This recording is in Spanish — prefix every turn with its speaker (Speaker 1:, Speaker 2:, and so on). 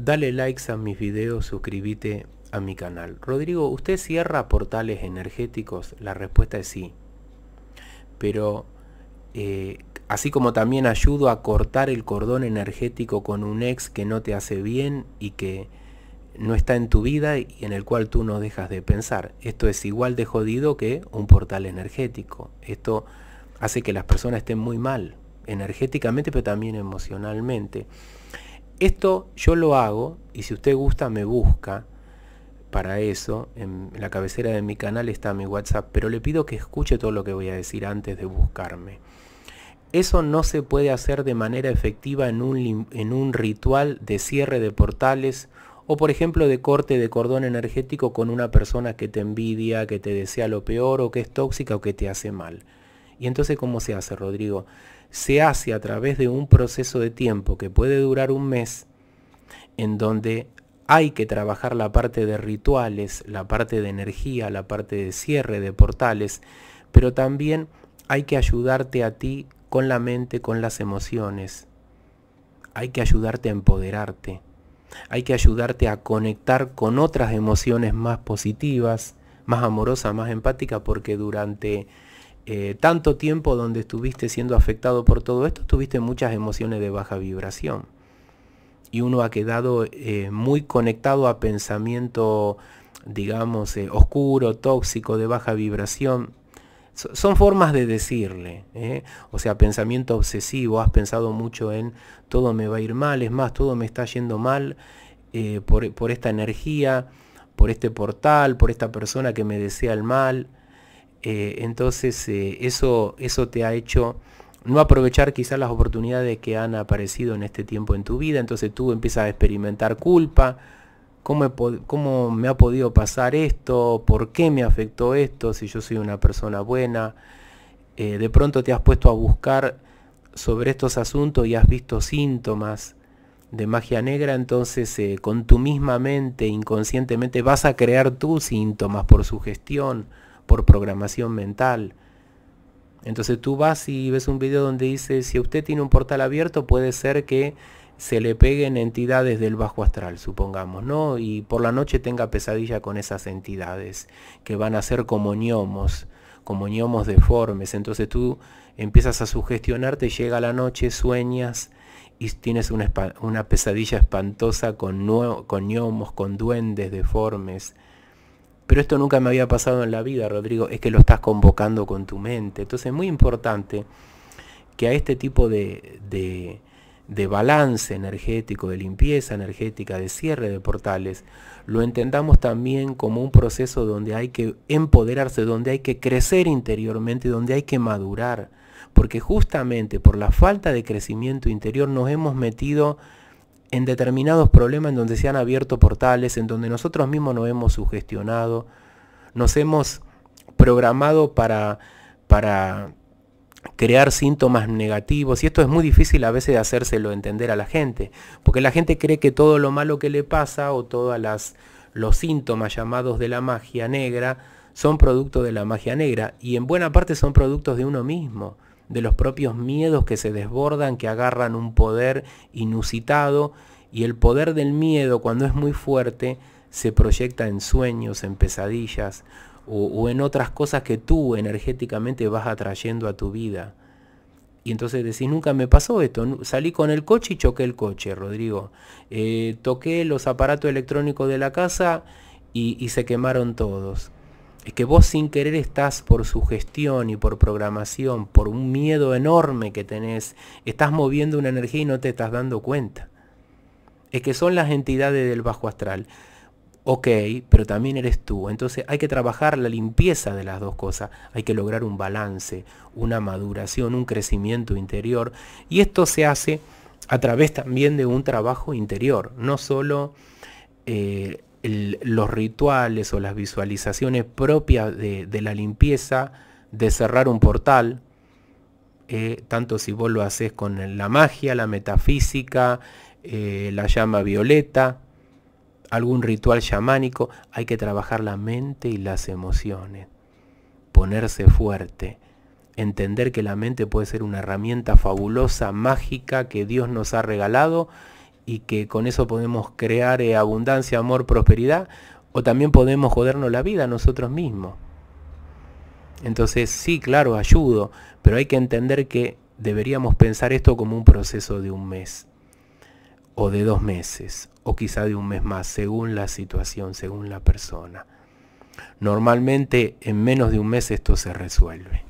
Speaker 1: Dale likes a mis videos, suscríbete a mi canal. Rodrigo, ¿usted cierra portales energéticos? La respuesta es sí. Pero eh, así como también ayudo a cortar el cordón energético con un ex que no te hace bien y que no está en tu vida y en el cual tú no dejas de pensar. Esto es igual de jodido que un portal energético. Esto hace que las personas estén muy mal, energéticamente, pero también emocionalmente. Esto yo lo hago y si usted gusta me busca para eso. En la cabecera de mi canal está mi WhatsApp, pero le pido que escuche todo lo que voy a decir antes de buscarme. Eso no se puede hacer de manera efectiva en un, en un ritual de cierre de portales o por ejemplo de corte de cordón energético con una persona que te envidia, que te desea lo peor o que es tóxica o que te hace mal. Y entonces, ¿cómo se hace, Rodrigo? se hace a través de un proceso de tiempo que puede durar un mes, en donde hay que trabajar la parte de rituales, la parte de energía, la parte de cierre de portales, pero también hay que ayudarte a ti con la mente, con las emociones. Hay que ayudarte a empoderarte. Hay que ayudarte a conectar con otras emociones más positivas, más amorosas, más empáticas, porque durante eh, tanto tiempo donde estuviste siendo afectado por todo esto, tuviste muchas emociones de baja vibración. Y uno ha quedado eh, muy conectado a pensamiento, digamos, eh, oscuro, tóxico, de baja vibración. son formas de decirle, o sea, pensamiento obsesivo, has pensado mucho en todo me va a ir mal, es más, todo me está yendo mal por, por esta energía, por este portal, por esta persona que me desea el mal eh, entonces eh, eso, eso te ha hecho no aprovechar quizás las oportunidades que han aparecido en este tiempo en tu vida, entonces tú empiezas a experimentar culpa, ¿cómo, me ha podido pasar esto? ¿Por qué me afectó esto si yo soy una persona buena? Eh, de pronto te has puesto a buscar sobre estos asuntos y has visto síntomas de magia negra, entonces con tu misma mente, inconscientemente, vas a crear tus síntomas por sugestión por programación mental. Entonces tú vas y ves un video donde dice, si usted tiene un portal abierto, puede ser que se le peguen entidades del bajo astral, supongamos, ¿no? Y por la noche tenga pesadilla con esas entidades, que van a ser como gnomos, como gnomos deformes. Entonces tú empiezas a sugestionarte, llega la noche, sueñas y tienes una, pesadilla espantosa con, con con duendes deformes pero esto nunca me había pasado en la vida, Rodrigo, es que lo estás convocando con tu mente. Entonces es muy importante que a este tipo de, de, balance energético, de limpieza energética, de cierre de portales, lo entendamos también como un proceso donde hay que empoderarse, donde hay que crecer interiormente, donde hay que madurar. Porque justamente por la falta de crecimiento interior nos hemos metido en determinados problemas en donde se han abierto portales, en donde nosotros mismos nos hemos sugestionado, nos hemos programado para, para crear síntomas negativos y esto es muy difícil a veces de hacérselo entender a la gente, porque la gente cree que todo lo malo que le pasa o todas las los síntomas llamados de la magia negra son producto de la magia negra y en buena parte son productos de uno mismo de los propios miedos que se desbordan, que agarran un poder inusitado y el poder del miedo cuando es muy fuerte se proyecta en sueños, en pesadillas o, en otras cosas que tú energéticamente vas atrayendo a tu vida. Y entonces decís, nunca me pasó esto. Salí con el coche y choqué el coche, Rodrigo. Eh, toqué los aparatos electrónicos de la casa y se quemaron todos es que vos sin querer estás por sugestión y por programación, por un miedo enorme que tenés, estás moviendo una energía y no te estás dando cuenta. Es que son las entidades del bajo astral. Ok, pero también eres tú. Entonces hay que trabajar la limpieza de las dos cosas. Hay que lograr un balance, una maduración, un crecimiento interior. Y esto se hace a través también de un trabajo interior, no solo... Eh, los rituales o las visualizaciones propias de, la limpieza, de cerrar un portal, eh, tanto si vos lo haces con la magia, la metafísica, eh, la llama violeta, algún ritual chamánico, hay que trabajar la mente y las emociones, ponerse fuerte, entender que la mente puede ser una herramienta fabulosa, mágica que Dios nos ha regalado y que con eso podemos crear eh, abundancia, amor, prosperidad, o también podemos jodernos la vida nosotros mismos. Entonces, sí, claro, ayudo, pero hay que entender que deberíamos pensar esto como un proceso de un mes, o de dos meses, o quizá de un mes más, según la situación, según la persona. Normalmente en menos de un mes esto se resuelve.